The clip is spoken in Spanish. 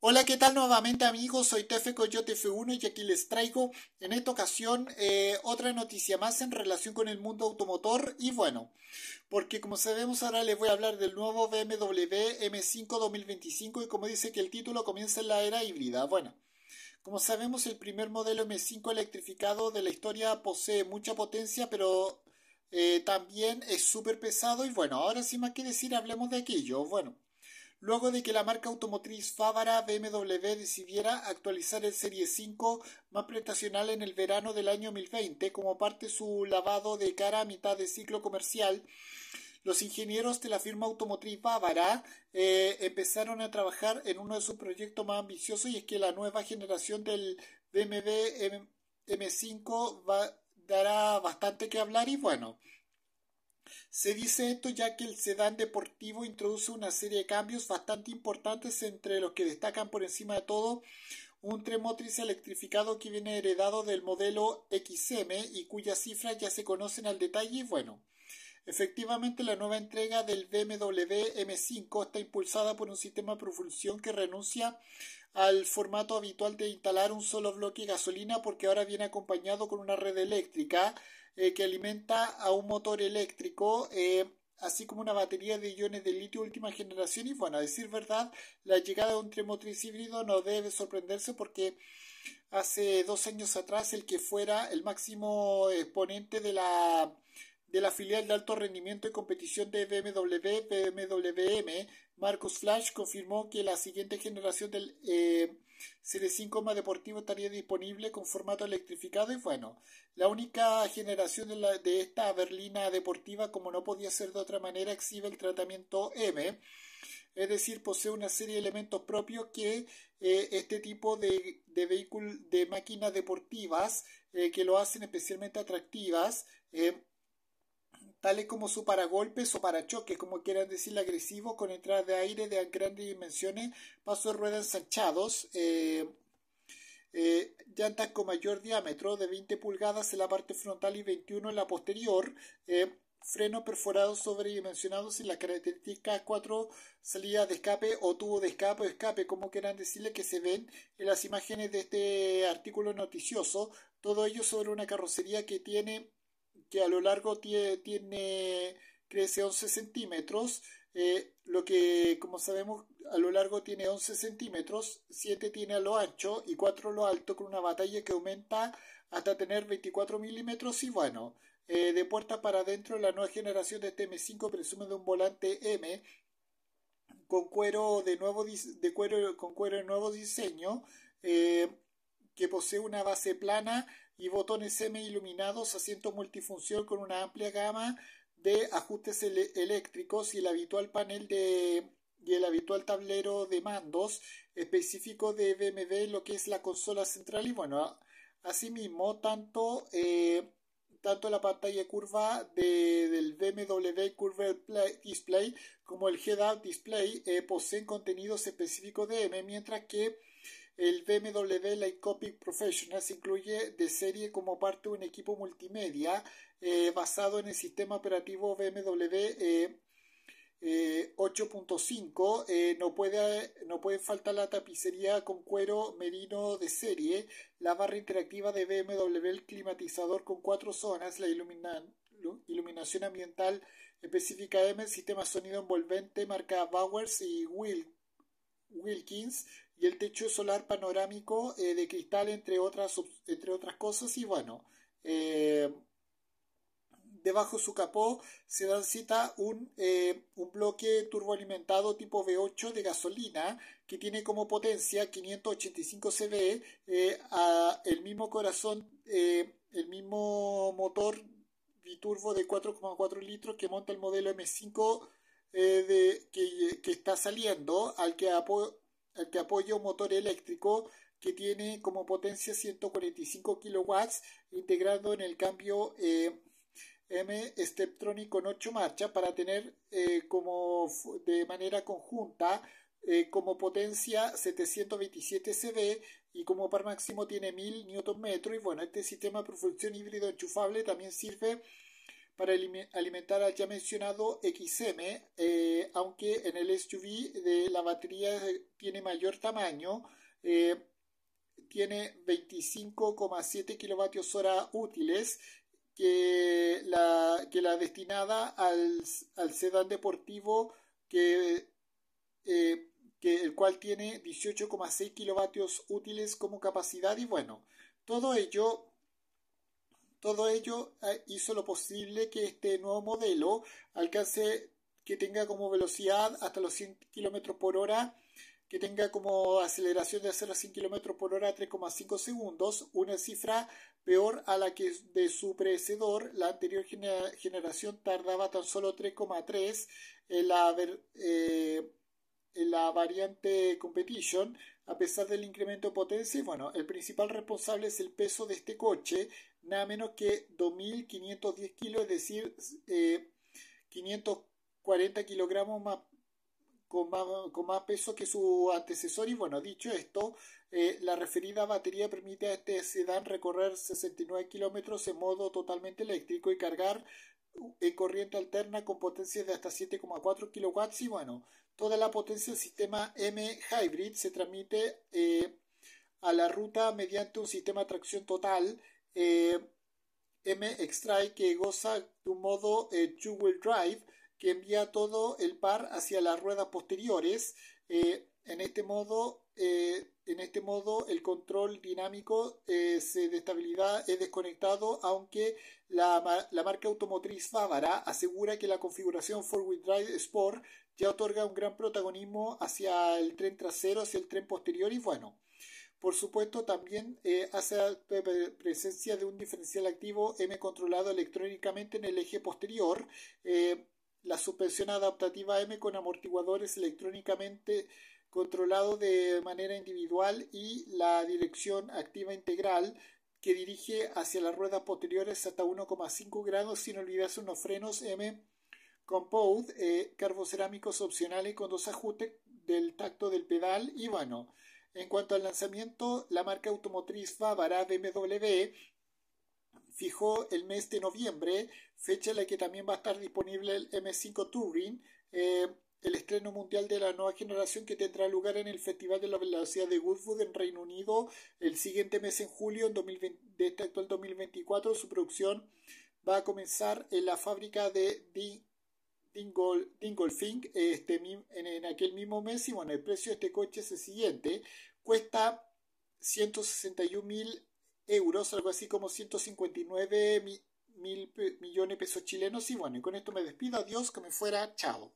Hola, ¿qué tal nuevamente amigos? Soy Tefe Coyote F1 y aquí les traigo en esta ocasión eh, otra noticia más en relación con el mundo automotor y bueno, porque como sabemos ahora les voy a hablar del nuevo BMW M5 2025 y como dice que el título comienza en la era híbrida. Bueno, como sabemos el primer modelo M5 electrificado de la historia posee mucha potencia pero eh, también es súper pesado y bueno, ahora sin más que decir hablemos de aquello. Bueno luego de que la marca automotriz Fávara BMW decidiera actualizar el Serie 5 más prestacional en el verano del año 2020 como parte de su lavado de cara a mitad de ciclo comercial. Los ingenieros de la firma automotriz Bávara eh, empezaron a trabajar en uno de sus proyectos más ambiciosos y es que la nueva generación del BMW M 5 dará bastante que hablar y bueno, se dice esto ya que el sedán deportivo introduce una serie de cambios bastante importantes entre los que destacan por encima de todo un Tremotriz electrificado que viene heredado del modelo XM y cuyas cifras ya se conocen al detalle. y Bueno, Efectivamente, la nueva entrega del BMW M5 está impulsada por un sistema de propulsión que renuncia al formato habitual de instalar un solo bloque de gasolina porque ahora viene acompañado con una red eléctrica eh, que alimenta a un motor eléctrico. Eh, así como una batería de iones de litio última generación y bueno, a decir verdad, la llegada de un tremotriz híbrido no debe sorprenderse porque hace dos años atrás el que fuera el máximo exponente de la de la filial de alto rendimiento y competición de BMW, M Marcus Flash confirmó que la siguiente generación del eh, Serie 5 más deportivo estaría disponible con formato electrificado y bueno, la única generación de, esta berlina deportiva, como no podía ser de otra manera, exhibe el tratamiento M, es decir, posee una serie de elementos propios que eh, este tipo de, de vehículos, de máquinas deportivas, eh, que lo hacen especialmente atractivas tales como su paragolpes o parachoques, como quieran decirle agresivos, con entrada de aire de grandes dimensiones, pasos de ruedas ensanchados, eh, eh, llantas con mayor diámetro de 20 pulgadas en la parte frontal y 21 en la posterior, eh, freno frenos perforados sobredimensionados y las características 4 salidas de escape o tubo de escape o escape, como quieran decirle que se ven en las imágenes de este artículo noticioso, todo ello sobre una carrocería que tiene a lo largo tiene, crece 11 centímetros, eh, lo que como sabemos a lo largo tiene 11 centímetros, 7 tiene a lo ancho y 4 a lo alto con una batalla que aumenta hasta tener 24 milímetros y bueno, eh, de puerta para adentro la nueva generación de este M5 presume de un volante M con cuero de nuevo de cuero con cuero nuevo diseño eh, que posee una base plana y botones M iluminados, asiento multifunción con una amplia gama de ajustes eléctricos y el habitual panel de y el habitual tablero de mandos específico de BMW, lo que es la consola central y bueno, asimismo tanto eh, tanto la pantalla curva del BMW Curve Display como el Head-Up Display eh, poseen contenidos específicos de M, mientras que el BMW Copic Professional se incluye de serie como parte de un equipo multimedia eh, basado en el sistema operativo BMW 8.5 eh, eh, no, puede, faltar la tapicería con cuero merino de serie, la barra interactiva de BMW, el climatizador con cuatro zonas, la iluminación ambiental específica M, el sistema sonido envolvente marca Bowers y Wilkins, y el techo solar panorámico eh, de cristal, entre otras, entre otras cosas. Y bueno, eh, debajo su capó se dan cita un, eh, un bloque turboalimentado tipo V8 de gasolina que tiene como potencia 585 CV, el mismo corazón, el mismo motor biturbo de 4,4 litros que monta el modelo M5 de, que, que, está saliendo, al que apoya el eh, que apoya un motor eléctrico que tiene como potencia 145 kilowatts, integrado en el cambio eh, M Steptronic con 8 marchas para tener eh, como de manera conjunta como potencia 727 CV y como par máximo tiene 1000 Nm y bueno este sistema de propulsión híbrido enchufable también sirve para alimentar al ya mencionado XM, eh, aunque en el SUV de la batería eh, tiene mayor tamaño, eh, tiene 25,7 kilovatios útiles que la, que la destinada al, sedán deportivo que, que el cual tiene 18,6 kilovatios útiles como capacidad y bueno, todo ello todo ello ah, hizo lo posible que este nuevo modelo alcance que tenga como velocidad hasta los 100 km por hora, que tenga como aceleración de hacer los 100 km por hora 3,5 segundos, una cifra peor a la que de su predecesor. La anterior generación tardaba tan solo 3,3 eh, en la... variante Competition, a pesar del incremento de potencia, bueno, el principal responsable es el peso de este coche, nada menos que 2.510 kilos, es decir, 540 eh, kilogramos más, con más, peso que su antecesor. Y bueno, dicho esto, eh, la referida batería permite a este sedán recorrer 69 kilómetros en modo totalmente eléctrico y cargar en corriente alterna con potencias de hasta 7,4 kilowatts. Y bueno, toda la potencia del sistema M Hybrid se transmite eh, a la ruta mediante un sistema de tracción total eh, M extrae que goza de un modo eh, two-wheel drive que envía todo el par hacia las ruedas posteriores. Eh, en, este modo, eh, en este modo, el control dinámico de estabilidad es desconectado, aunque la, la marca automotriz bávara asegura que la configuración four-wheel drive Sport ya otorga un gran protagonismo hacia el tren trasero, hacia el tren posterior y bueno. Por supuesto, también eh, hace presencia de un diferencial activo M controlado electrónicamente en el eje posterior. Eh, la suspensión adaptativa M con amortiguadores electrónicamente controlado de manera individual y la dirección activa integral que dirige hacia las ruedas posteriores hasta 1,5 grados sin olvidarse unos frenos M Compound eh, carbocerámicos opcionales con dos ajustes del tacto del pedal y bueno, en cuanto al lanzamiento, la marca automotriz bávara BMW fijó el mes de noviembre, fecha en la que también va a estar disponible el M5 Touring, eh, el estreno mundial de la nueva generación que tendrá lugar en el Festival de la Velocidad de Goodwood en Reino Unido el siguiente mes en julio de este actual 2024. Su producción va a comenzar en la fábrica de, D. Dingolfing este, en, aquel mismo mes y bueno, el precio de este coche es el siguiente, cuesta 161 mil euros, algo así como 159 mil millones de pesos chilenos y bueno, y con esto me despido, adiós, que me fuera, chao.